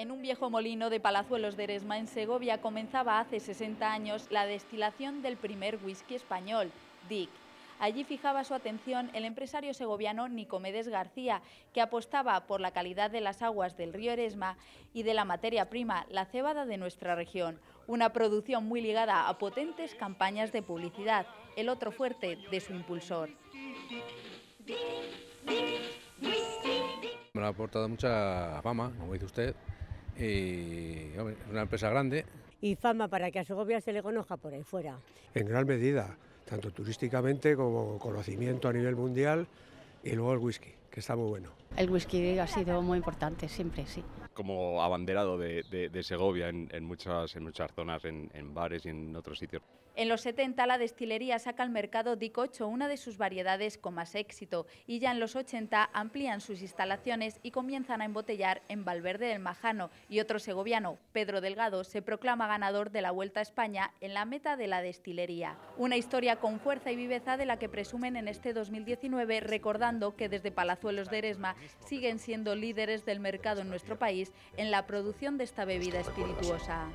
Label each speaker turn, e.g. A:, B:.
A: En un viejo molino de Palazuelos de Eresma, en Segovia, comenzaba hace 60 años la destilación del primer whisky español, Dick... Allí fijaba su atención el empresario segoviano Nicomedes García, que apostaba por la calidad de las aguas del río Eresma y de la materia prima, la cebada de nuestra región, una producción muy ligada a potentes campañas de publicidad, el otro fuerte de su impulsor.
B: Me ha aportado mucha fama, como dice usted, y una empresa grande. Y fama para que a Segovia se le conozca por ahí fuera.
C: En gran medida, tanto turísticamente como conocimiento a nivel mundial y luego el whisky, que está muy bueno.
A: El whisky ha sido muy importante siempre, sí.
C: Como abanderado de, Segovia en, muchas, en muchas zonas, en, en, bares y en otros sitios.
A: En los 70 la destilería saca al mercado Dicocho, una de sus variedades con más éxito, y ya en los 80 amplían sus instalaciones y comienzan a embotellar en Valverde del Majano y otro segoviano, Pedro Delgado, se proclama ganador de la Vuelta a España en la meta de la destilería. Una historia con fuerza y viveza de la que presumen en este 2019 recordando que desde Palazuelos de Eresma siguen siendo líderes del mercado en nuestro país en la producción de esta bebida espirituosa.